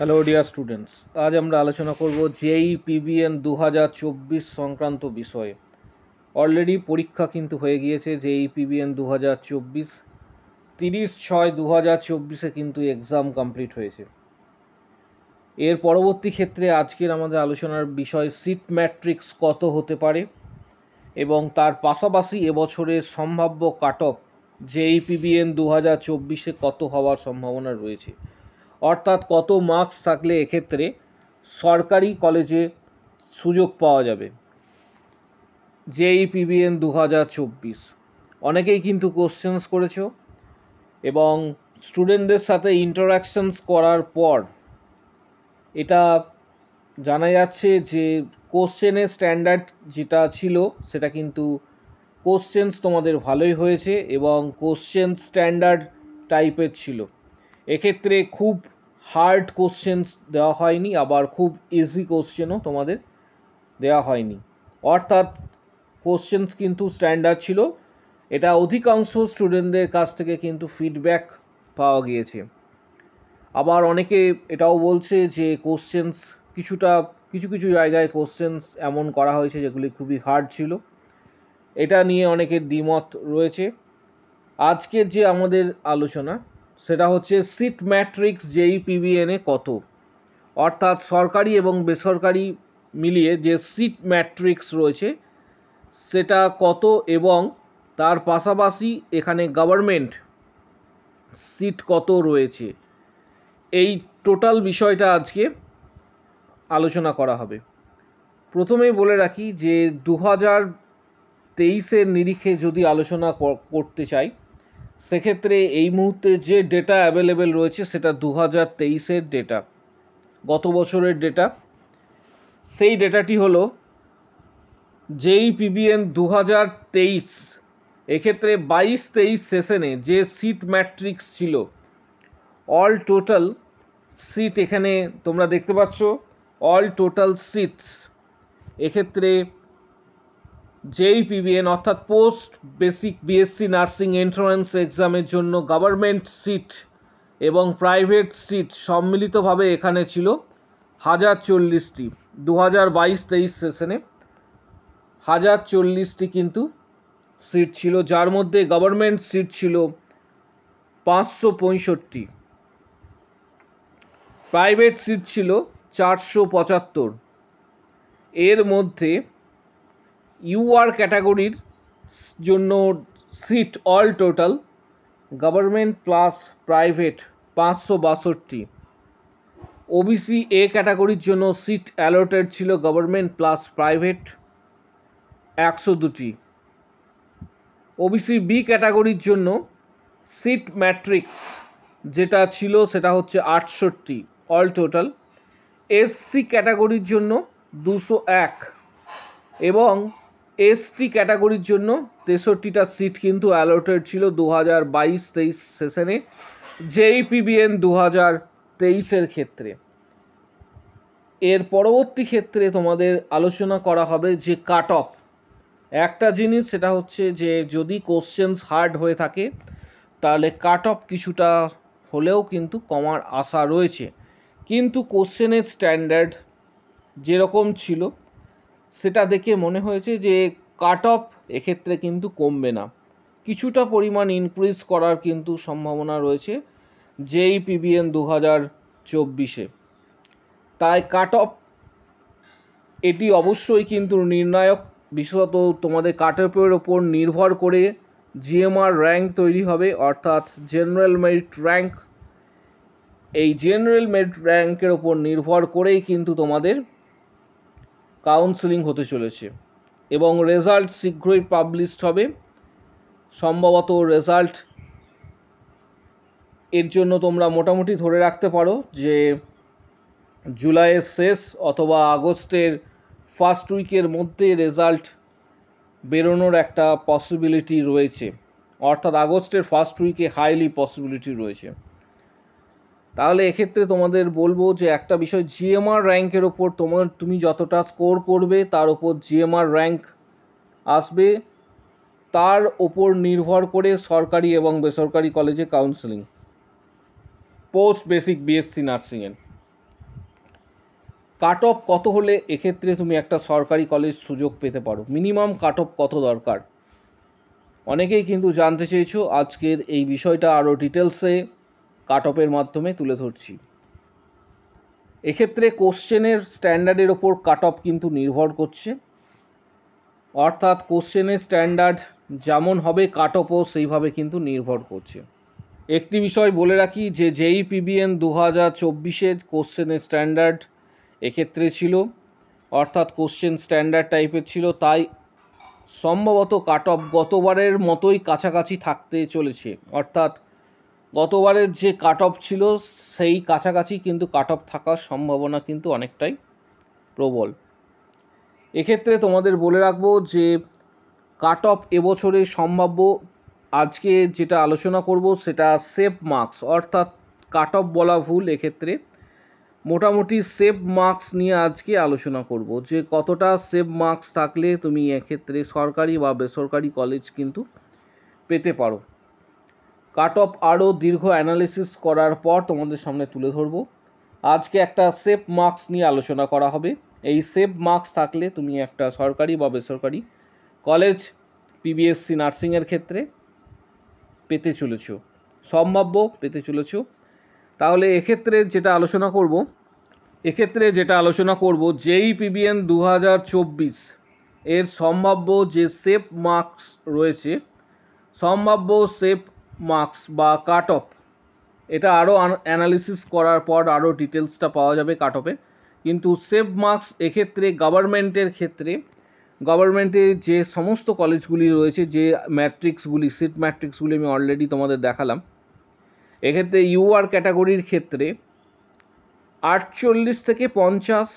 hello dear students আজ আমরা আলোচনা করব জেই পিবিএন দু সংক্রান্ত বিষয়ে অলরেডি পরীক্ষা কিন্তু হয়ে গিয়েছে জেই পিবিএন দু হাজার চব্বিশ তিরিশ ছয় দু হাজার চব্বিশে কিন্তু এক্সাম কমপ্লিট হয়েছে এর পরবর্তী ক্ষেত্রে আজকের আমাদের আলোচনার বিষয় সিট ম্যাট্রিক্স কত হতে পারে এবং তার পাশাপাশি এবছরের সম্ভাব্য কাট অফ জেই পিবিএন দু হাজার চব্বিশে কত হওয়ার সম্ভাবনা রয়েছে অর্থাৎ কত মার্কস থাকলে এক্ষেত্রে সরকারি কলেজে সুযোগ পাওয়া যাবে জেই পিবিএন দু হাজার চব্বিশ অনেকেই কিন্তু কোশ্চেন্স করেছো এবং স্টুডেন্টদের সাথে ইন্টারাকশানস করার পর এটা জানা যাচ্ছে যে কোশ্চেনের স্ট্যান্ডার্ড যেটা ছিল সেটা কিন্তু কোশ্চেন্স তোমাদের ভালোই হয়েছে এবং কোশ্চেন স্ট্যান্ডার্ড টাইপের ছিল এক্ষেত্রে খুব হার্ড কোশ্চেন্স দেওয়া হয়নি আবার খুব ইজি কোশ্চেনও তোমাদের দেওয়া হয়নি অর্থাৎ কোশ্চেন্স কিন্তু স্ট্যান্ডার্ড ছিল এটা অধিকাংশ স্টুডেন্টদের কাছ থেকে কিন্তু ফিডব্যাক পাওয়া গিয়েছে আবার অনেকে এটাও বলছে যে কোশ্চেন্স কিছুটা কিছু কিছু জায়গায় কোশ্চেন্স এমন করা হয়েছে যেগুলি খুবই হার্ড ছিল এটা নিয়ে অনেকের দ্বিমত রয়েছে আজকের যে আমাদের আলোচনা সেটা হচ্ছে সিট ম্যাট্রিক্স যেই পিবিএনে কত অর্থাৎ সরকারি এবং বেসরকারি মিলিয়ে যে সিট ম্যাট্রিক্স রয়েছে সেটা কত এবং তার পাশাপাশি এখানে গভর্নমেন্ট সিট কত রয়েছে এই টোটাল বিষয়টা আজকে আলোচনা করা হবে প্রথমেই বলে রাখি যে দু হাজার তেইশের নিরিখে যদি আলোচনা করতে চাই সেক্ষেত্রে এই মুহূর্তে যে ডেটা অ্যাভেলেবেল রয়েছে সেটা দু হাজার তেইশের ডেটা গত বছরের ডেটা সেই ডেটাটি হলো যেই পিবিএন e দু হাজার তেইশ এক্ষেত্রে বাইশ তেইশ সেশনে যে সিট ম্যাট্রিক্স ছিল অল টোটাল সিট এখানে তোমরা দেখতে পাচ্ছ অল টোটাল সিটস এক্ষেত্রে যেই পিবিএন e অর্থাৎ post basic BSc nursing entrance এক্সামের জন্য গভর্নমেন্ট সিট এবং প্রাইভেট সিট সম্মিলিতভাবে এখানে ছিল হাজার চল্লিশটি দু হাজার বাইশ তেইশ সেশনে হাজার চল্লিশটি কিন্তু সিট ছিল যার মধ্যে গভর্নমেন্ট সিট ছিল পাঁচশো পঁয়ষট্টি প্রাইভেট সিট ছিল চারশো পঁচাত্তর এর মধ্যে ইউআর ক্যাটাগরির জন্য seat all total government plus private পাঁচশো বাষট্টি ওবিসি এ ক্যাটাগরির জন্য সিট অ্যালোটেড ছিল গভর্নমেন্ট প্লাস প্রাইভেট একশো দুটি ওবিসি বি ক্যাটাগরির জন্য সিট ম্যাট্রিক্স যেটা ছিল সেটা হচ্ছে আটষট্টি অল টোটাল এসসি ক্যাটাগরির জন্য দুশো এক এবং এসটি ক্যাটাগরির জন্য তেষট্টিটা সিট কিন্তু অ্যালোটেড ছিল দু হাজার বাইশ তেইশ সেশনে জেই পিবিএন দু হাজার তেইশের ক্ষেত্রে এর পরবর্তী ক্ষেত্রে তোমাদের আলোচনা করা হবে যে কাট অফ একটা জিনিস সেটা হচ্ছে যে যদি কোশ্চেন্স হার্ড হয়ে থাকে তাহলে কাট অফ কিছুটা হলেও কিন্তু কমার আশা রয়েছে কিন্তু কোশ্চেনের স্ট্যান্ডার্ড যেরকম ছিল সেটা দেখে মনে হয়েছে যে কাট অফ এক্ষেত্রে কিন্তু কমবে না কিছুটা পরিমাণ ইনক্রিজ করার কিন্তু সম্ভাবনা রয়েছে যেই পিবিএন দু হাজার চব্বিশে তাই কাট অফ এটি অবশ্যই কিন্তু নির্ণায়ক বিশেষত তোমাদের কাট অফের ওপর নির্ভর করে জিএমআর র্যাঙ্ক তৈরি হবে অর্থাৎ জেনারেল মেরিট র্যাঙ্ক এই জেনারেল মেরিট র্যাঙ্কের ওপর নির্ভর করেই কিন্তু তোমাদের কাউন্সেলিং হতে চলেছে এবং রেজাল্ট শীঘ্রই পাবলিশড হবে সম্ভবত রেজাল্ট এর জন্য তোমরা মোটামুটি ধরে রাখতে পারো যে জুলাইয়ের শেষ অথবা আগস্টের ফার্স্ট উইকের মধ্যে রেজাল্ট বেরোনোর একটা পসিবিলিটি রয়েছে অর্থাৎ আগস্টের ফার্স্ট উইকে হাইলি পসিবিলিটি রয়েছে তাহলে এক্ষেত্রে তোমাদের বলবো যে একটা বিষয় জিএমআর র্যাঙ্কের ওপর তোমার তুমি যতটা স্কোর করবে তার ওপর জিএমআর র্যাঙ্ক আসবে তার ওপর নির্ভর করে সরকারি এবং বেসরকারি কলেজে কাউন্সেলিং পোস্ট বেসিক বিএসসি নার্সিংয়ের কাট অফ কত হলে এক্ষেত্রে তুমি একটা সরকারি কলেজ সুযোগ পেতে পারো মিনিমাম কাট অফ কত দরকার অনেকেই কিন্তু জানতে চেয়েছো আজকের এই বিষয়টা আরও ডিটেলসে কাটঅপের মাধ্যমে তুলে ধরছি এক্ষেত্রে কোশ্চেনের স্ট্যান্ডার্ডের ওপর কাট অফ কিন্তু নির্ভর করছে অর্থাৎ কোশ্চেনের স্ট্যান্ডার্ড যেমন হবে কাট অফও সেইভাবে কিন্তু নির্ভর করছে একটি বিষয় বলে রাখি যে যেই পিবিএন দু হাজার চব্বিশে কোশ্চেনের স্ট্যান্ডার্ড এক্ষেত্রে ছিল অর্থাৎ কোশ্চেন স্ট্যান্ডার্ড টাইপের ছিল তাই সম্ভবত কাট অফ গতবারের মতোই কাছাকাছি থাকতে চলেছে অর্থাৎ গতবারের যে কাট অফ ছিল সেই কাছাকাছি কিন্তু কাট অফ থাকার সম্ভাবনা কিন্তু অনেকটাই প্রবল এক্ষেত্রে তোমাদের বলে রাখবো যে কাট অফ এবছরে সম্ভাব্য আজকে যেটা আলোচনা করব সেটা সেফ মার্কস অর্থাৎ কাট অফ বলা ভুল এক্ষেত্রে মোটামুটি সেভ মার্কস নিয়ে আজকে আলোচনা করব যে কতটা সেভ মার্কস থাকলে তুমি এক্ষেত্রে সরকারি বা বেসরকারি কলেজ কিন্তু পেতে পারো কাট অফ আরও দীর্ঘ অ্যানালিসিস করার পর তোমাদের সামনে তুলে ধরব আজকে একটা সেফ মার্কস নিয়ে আলোচনা করা হবে এই সেফ মার্কস থাকলে তুমি একটা সরকারি বা বেসরকারি কলেজ পিবিএসসি নার্সিংয়ের ক্ষেত্রে পেতে চলেছ সম্ভাব্য পেতে চলেছ তাহলে এক্ষেত্রে যেটা আলোচনা করব এক্ষেত্রে যেটা আলোচনা করব যেই পিবিএন দু এর সম্ভাব্য যে সেফ মার্কস রয়েছে সম্ভাব্য সেফ মার্কস বা কাট অফ এটা আরও অ্যানালিসিস করার পর আরও ডিটেলসটা পাওয়া যাবে কাট অফে কিন্তু সেভ মার্কস এক্ষেত্রে গভর্নমেন্টের ক্ষেত্রে গভর্নমেন্টের যে সমস্ত কলেজগুলি রয়েছে যে ম্যাট্রিক্সগুলি সিট ম্যাট্রিক্সগুলি আমি অলরেডি তোমাদের দেখালাম এক্ষেত্রে ইউআর ক্যাটাগরির ক্ষেত্রে আটচল্লিশ থেকে পঞ্চাশ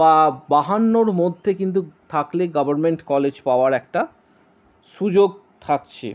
বা বাহান্নর মধ্যে কিন্তু থাকলে গভর্নমেন্ট কলেজ পাওয়ার একটা সুযোগ থাকছে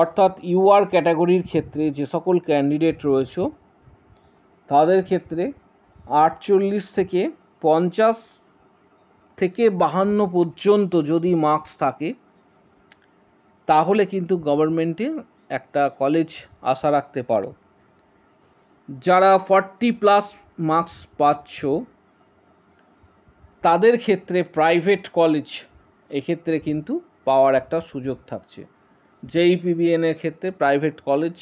অর্থাৎ ইউআর ক্যাটাগরির ক্ষেত্রে যে সকল ক্যান্ডিডেট রয়েছে তাদের ক্ষেত্রে আটচল্লিশ থেকে পঞ্চাশ থেকে বাহান্ন পর্যন্ত যদি মার্কস থাকে তাহলে কিন্তু গভর্নমেন্টে একটা কলেজ আশা রাখতে পারো যারা ফর্টি প্লাস মার্কস পাচ্ছ তাদের ক্ষেত্রে প্রাইভেট কলেজ এক্ষেত্রে কিন্তু পাওয়ার একটা সুযোগ থাকছে যেই পিবিএনের e ক্ষেত্রে প্রাইভেট কলেজ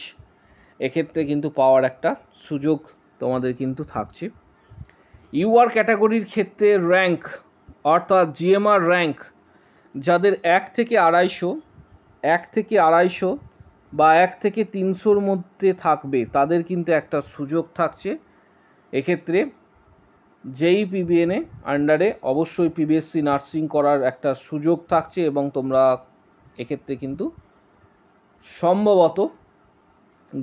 এক্ষেত্রে কিন্তু পাওয়ার একটা সুযোগ তোমাদের কিন্তু থাকছে ইউআর ক্যাটাগরির ক্ষেত্রে র্যাঙ্ক অর্থাৎ জিএমআর র্যাঙ্ক যাদের এক থেকে আড়াইশো এক থেকে আড়াইশো বা এক থেকে তিনশোর মধ্যে থাকবে তাদের কিন্তু একটা সুযোগ থাকছে এক্ষেত্রে যেই পিবিএনে আন্ডারে অবশ্যই পিবিএসসি নার্সিং করার একটা সুযোগ থাকছে এবং তোমরা এক্ষেত্রে কিন্তু সম্ভবত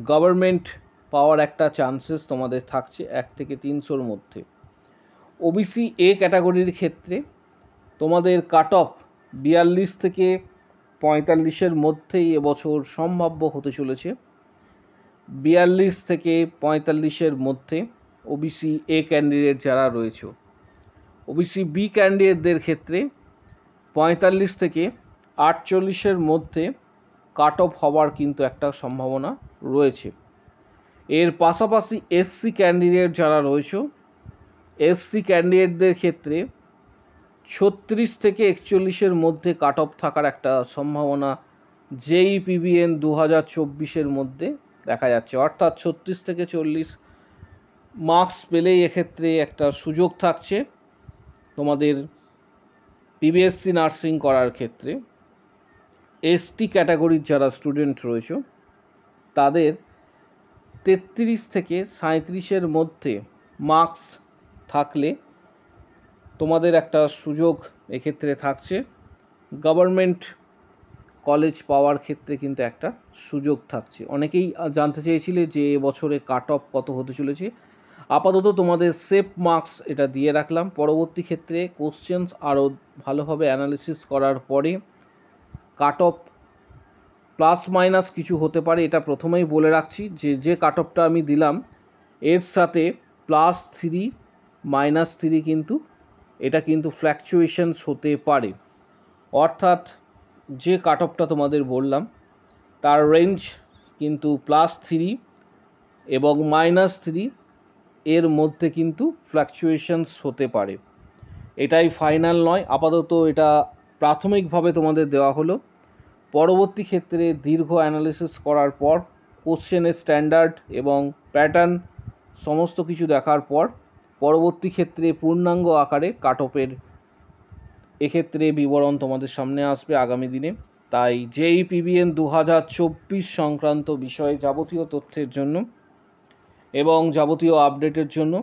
গভর্নমেন্ট পাওয়ার একটা চান্সেস তোমাদের থাকছে এক থেকে তিনশোর মধ্যে ওবিসি এ ক্যাটাগরির ক্ষেত্রে তোমাদের কাট অফ বিয়াল্লিশ থেকে পঁয়তাল্লিশের মধ্যেই এবছর সম্ভাব্য হতে চলেছে বিয়াল্লিশ থেকে পঁয়তাল্লিশের মধ্যে ওবিসি এ ক্যান্ডিডেট যারা রয়েছে ওবিসি বি ক্যান্ডিডেটদের ক্ষেত্রে পঁয়তাল্লিশ থেকে আটচল্লিশের মধ্যে কাট অফ হওয়ার কিন্তু একটা সম্ভাবনা রয়েছে এর পাশাপাশি এসসি ক্যান্ডিডেট যারা রয়েছে এসসি ক্যান্ডিডেটদের ক্ষেত্রে ছত্রিশ থেকে একচল্লিশের মধ্যে কাট অফ থাকার একটা সম্ভাবনা যেই পিবিএন e দু হাজার চব্বিশের মধ্যে দেখা যাচ্ছে অর্থাৎ ছত্রিশ থেকে চল্লিশ মার্কস পেলেই এক্ষেত্রে একটা সুযোগ থাকছে তোমাদের পিবিএসসি নার্সিং করার ক্ষেত্রে এসটি ক্যাটাগরির যারা স্টুডেন্ট রয়েছে তাদের তেত্রিশ থেকে সাঁত্রিশের মধ্যে মার্কস থাকলে তোমাদের একটা সুযোগ এক্ষেত্রে থাকছে গভর্নমেন্ট কলেজ পাওয়ার ক্ষেত্রে কিন্তু একটা সুযোগ থাকছে অনেকেই জানতে চেয়েছিলে যে বছরে কাট অফ কত হতে চলেছে আপাতত তোমাদের সেফ মার্কস এটা দিয়ে রাখলাম পরবর্তী ক্ষেত্রে কোশ্চেন্স আরও ভালোভাবে অ্যানালিসিস করার পরে কাট অফ প্লাস মাইনাস কিছু হতে পারে এটা প্রথমেই বলে রাখছি যে যে কাট অফটা আমি দিলাম এর সাথে প্লাস থ্রি মাইনাস থ্রি কিন্তু এটা কিন্তু ফ্ল্যাকচুয়েশনস হতে পারে অর্থাৎ যে কাট অফটা তোমাদের বললাম তার রেঞ্জ কিন্তু প্লাস থ্রি এবং মাইনাস থ্রি এর মধ্যে কিন্তু ফ্ল্যাকচুয়েশনস হতে পারে এটাই ফাইনাল নয় আপাতত এটা প্রাথমিকভাবে তোমাদের দেওয়া হলো পরবর্তী ক্ষেত্রে দীর্ঘ অ্যানালিসিস করার পর কোশ্চেনের স্ট্যান্ডার্ড এবং প্যাটার্ন সমস্ত কিছু দেখার পর পরবর্তী ক্ষেত্রে পূর্ণাঙ্গ আকারে কাট অফের এক্ষেত্রে বিবরণ তোমাদের সামনে আসবে আগামী দিনে তাই জেই পিবিএন দু হাজার চব্বিশ সংক্রান্ত বিষয়ে যাবতীয় তথ্যের জন্য এবং যাবতীয় আপডেটের জন্য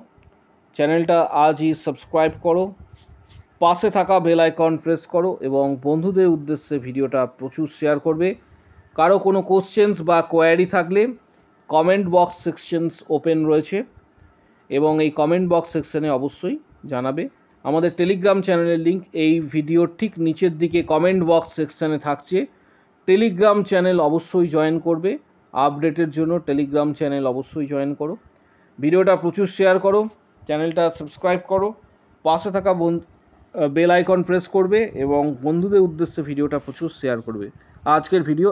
চ্যানেলটা আজই সাবস্ক্রাইব করো পাশে থাকা বেল আইকন প্রেস করো এবং বন্ধুদের উদ্দেশ্যে ভিডিওটা প্রচুর শেয়ার করবে কারো কোনো কোশ্চেন্স বা কোয়ারি থাকলে কমেন্ট বক্স সেকশনস ওপেন রয়েছে এবং এই কমেন্ট বক্স সেকশনে অবশ্যই জানাবে আমাদের টেলিগ্রাম চ্যানেলের লিঙ্ক এই ভিডিওর ঠিক নিচের দিকে কমেন্ট বক্স সেকশানে থাকছে টেলিগ্রাম চ্যানেল অবশ্যই জয়েন করবে আপডেটের জন্য টেলিগ্রাম চ্যানেল অবশ্যই জয়েন করো ভিডিওটা প্রচুর শেয়ার করো চ্যানেলটা সাবস্ক্রাইব করো পাশে থাকা বন্ধু বেল আইকন প্রেস করবে এবং বন্ধুদের উদ্দেশ্যে ভিডিওটা প্রচুর শেয়ার করবে আজকের ভিডিও